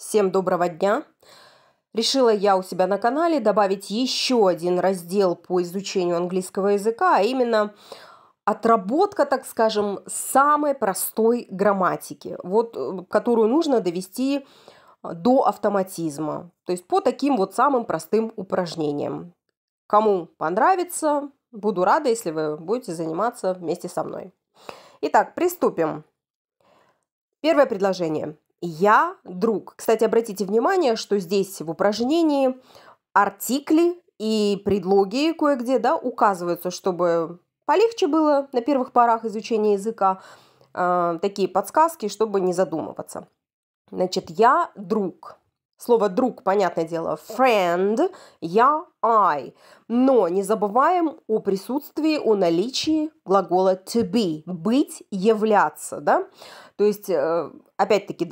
Всем доброго дня! Решила я у себя на канале добавить еще один раздел по изучению английского языка, а именно отработка, так скажем, самой простой грамматики, вот, э, которую нужно довести э, до автоматизма, то есть по таким вот самым простым упражнениям. Кому понравится, буду рада, если вы будете заниматься вместе со мной. Итак, приступим. Первое предложение – я друг. Кстати, обратите внимание, что здесь в упражнении артикли и предлоги кое-где да, указываются, чтобы полегче было на первых порах изучения языка, э, такие подсказки, чтобы не задумываться. Значит, я друг. Слово «друг», понятное дело, friend, я, I. Но не забываем о присутствии, о наличии глагола to be, быть, являться, да? То есть, э, опять-таки,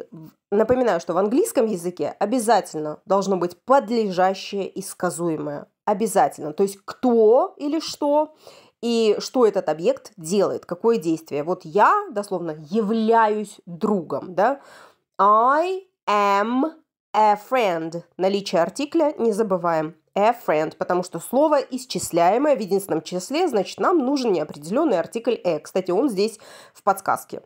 напоминаю, что в английском языке обязательно должно быть подлежащее и сказуемое. Обязательно. То есть, кто или что и что этот объект делает, какое действие. Вот я, дословно, являюсь другом, да? I am a friend. Наличие артикля не забываем. A friend, потому что слово исчисляемое в единственном числе, значит, нам нужен неопределенный артикль a. «э». Кстати, он здесь в подсказке.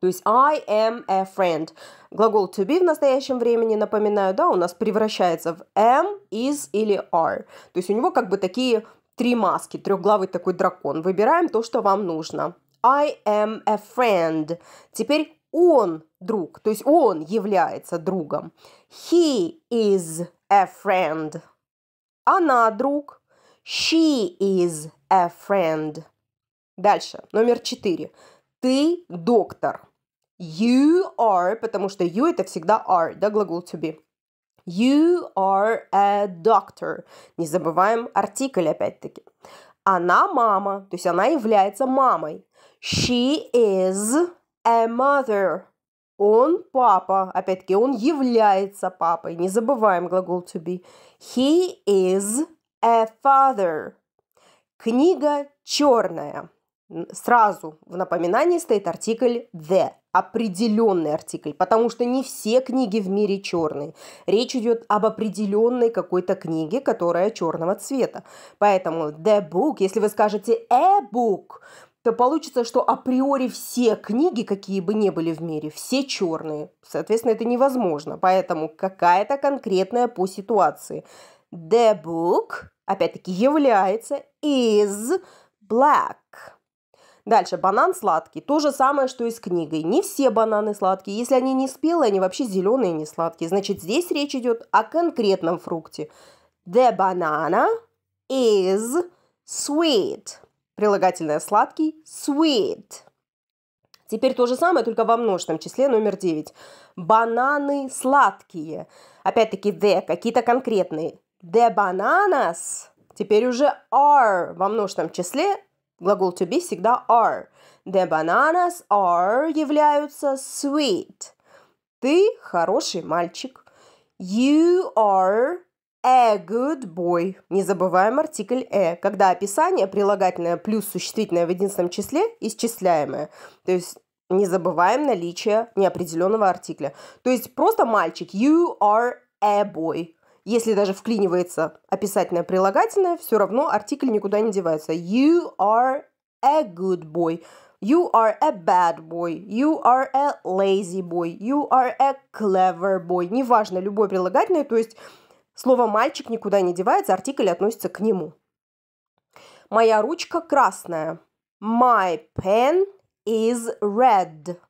То есть I am a friend. Глагол to be в настоящем времени, напоминаю, да, у нас превращается в am, is или are. То есть у него как бы такие три маски, трехглавый такой дракон. Выбираем то, что вам нужно. I am a friend. Теперь он друг. То есть он является другом. He is a friend. Она друг. She is a friend. Дальше, номер четыре. Ты доктор. You are, потому что you это всегда are, да, глагол to be. You are a doctor. Не забываем артикль опять-таки. Она мама, то есть она является мамой. She is a mother. Он папа. Опять-таки, он является папой. Не забываем глагол to be. He is a father. Книга черная. Сразу в напоминании стоит артикль the, определенный артикль, потому что не все книги в мире черные. Речь идет об определенной какой-то книге, которая черного цвета. Поэтому the book, если вы скажете a book, то получится, что априори все книги, какие бы ни были в мире, все черные. Соответственно, это невозможно. Поэтому какая-то конкретная по ситуации. The book, опять-таки, является is black. Дальше, банан сладкий. То же самое, что и с книгой. Не все бананы сладкие. Если они не спелые, они вообще зеленые не сладкие. Значит, здесь речь идет о конкретном фрукте. The banana is sweet прилагательное сладкий – sweet. Теперь то же самое, только во множественном числе номер 9. Бананы сладкие. Опять-таки the, какие-то конкретные. The bananas. Теперь уже are во множественном числе. Глагол to be всегда are. The bananas are являются sweet. Ты хороший мальчик. You are a «э» good boy. Не забываем артикль a, «э». когда описание прилагательное плюс существительное в единственном числе исчисляемое. То есть не забываем наличие неопределенного артикля. То есть просто мальчик. You are a boy. Если даже вклинивается описательное прилагательное, все равно артикль никуда не девается. You are a good boy. You are a bad boy. You are a lazy boy. You are a clever boy. Неважно, любой прилагательное, то есть Слово «мальчик» никуда не девается, артикль относится к нему. Моя ручка красная. My pen is red.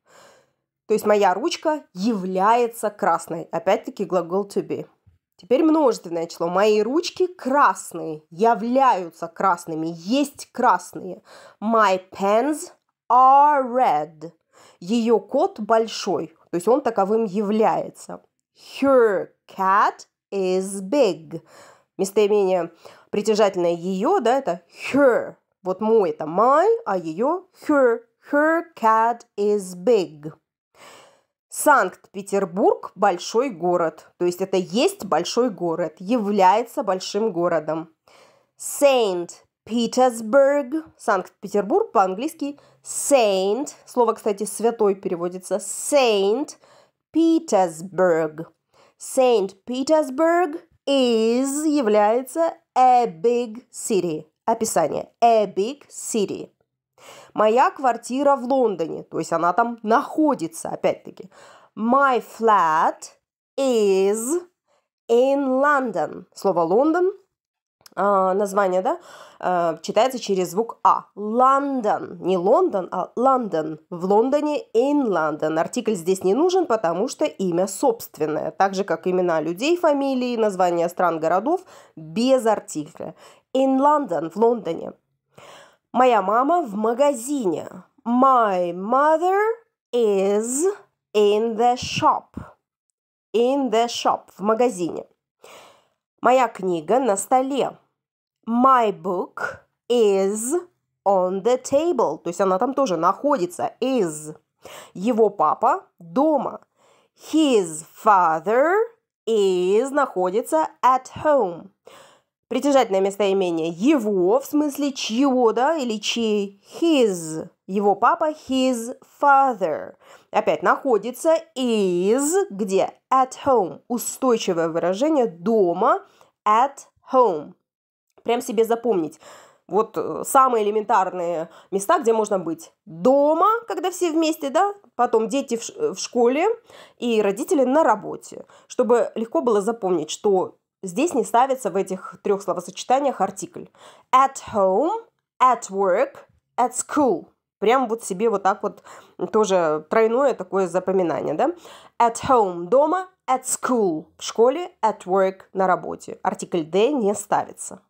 То есть моя ручка является красной. Опять-таки глагол to be. Теперь множественное число. Мои ручки красные, являются красными, есть красные. My pens are red. Ее кот большой, то есть он таковым является. Her cat is big. Местоимение притяжательное ее, да, это her. Вот мой это my, а ее her. Her cat is big. Санкт-Петербург – большой город. То есть это есть большой город, является большим городом. Saint Petersburg, Санкт-Петербург по-английски Saint, слово, кстати, святой переводится, Saint Petersburg. Saint-Petersburg is является a big city. Описание. A big city. Моя квартира в Лондоне, то есть она там находится, опять-таки. My flat is in London. Слово Лондон а, название, да, а, читается через звук А. Лондон, не Лондон, а Лондон. В Лондоне in London. Артикль здесь не нужен, потому что имя собственное. Так же, как имена людей, фамилии, названия стран, городов, без артикля. In London, в Лондоне. Моя мама в магазине. My mother is in the shop. In the shop, в магазине. Моя книга на столе. My book is on the table. То есть она там тоже находится. Is. Его папа дома. His father is находится at home. Притяжательное местоимение его, в смысле чьего, да, или чей. His. Его папа his father. Опять находится is где? At home. Устойчивое выражение дома at home прям себе запомнить. Вот э, самые элементарные места, где можно быть. Дома, когда все вместе, да, потом дети э, в, школе и родители на работе, чтобы легко было запомнить, что здесь не ставится в этих трех словосочетаниях артикль. At home, at work, at school. Прям вот себе вот так вот тоже тройное такое запоминание, да? At home – дома, at school – в школе, at work – на работе. Артикль D не ставится.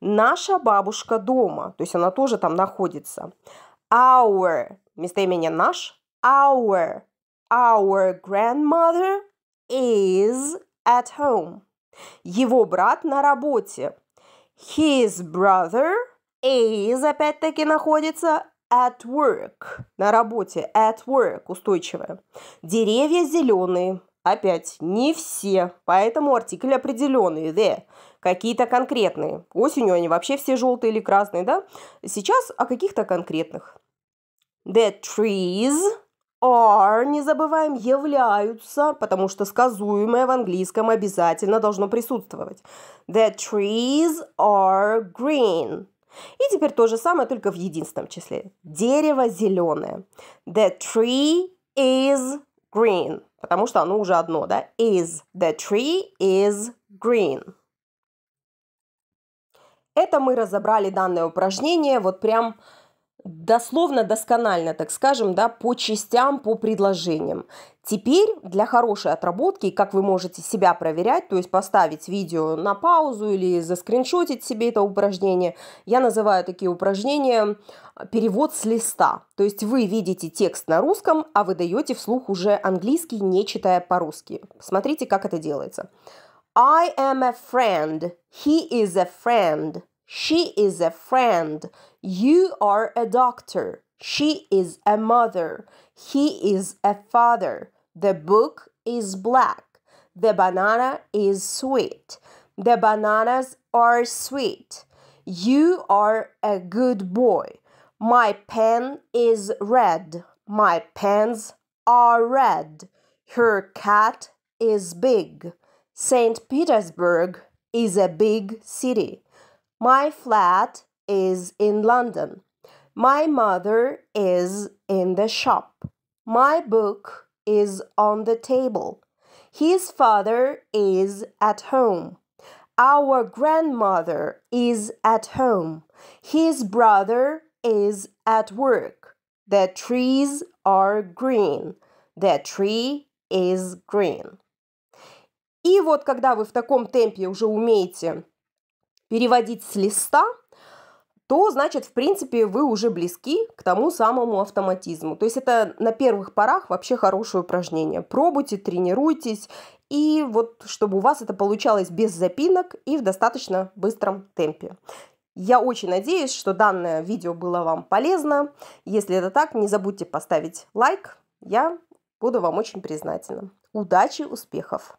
Наша бабушка дома, то есть она тоже там находится. Our, местоимение наш, our, our grandmother is at home. Его брат на работе. His brother is, опять-таки, находится at work, на работе, at work, устойчивое. Деревья зеленые, Опять, не все, поэтому артикль определенный, the, какие-то конкретные. Осенью они вообще все желтые или красные, да? Сейчас о каких-то конкретных. The trees are, не забываем, являются, потому что сказуемое в английском обязательно должно присутствовать. The trees are green. И теперь то же самое, только в единственном числе. Дерево зеленое. The tree is green потому что оно уже одно, да? Is. The tree is green. Это мы разобрали данное упражнение вот прям дословно, досконально, так скажем, да, по частям, по предложениям. Теперь для хорошей отработки, как вы можете себя проверять, то есть поставить видео на паузу или заскриншотить себе это упражнение, я называю такие упражнения э, перевод с листа. То есть вы видите текст на русском, а вы даете вслух уже английский, не читая по-русски. Смотрите, как это делается. I am a friend. He is a friend. She is a friend. You are a doctor. She is a mother. He is a father. The book is black. The banana is sweet. The bananas are sweet. You are a good boy. My pen is red. My pens are red. Her cat is big. St. Petersburg is a big city. My flat is in London. My mother is in the shop. My book is on the table. His father is at home. Our grandmother is at home. His brother is at work. The trees are green. The tree is green. И вот когда вы в таком темпе уже умеете переводить с листа, то, значит, в принципе, вы уже близки к тому самому автоматизму. То есть это на первых порах вообще хорошее упражнение. Пробуйте, тренируйтесь, и вот чтобы у вас это получалось без запинок и в достаточно быстром темпе. Я очень надеюсь, что данное видео было вам полезно. Если это так, не забудьте поставить лайк. Я буду вам очень признательна. Удачи, успехов!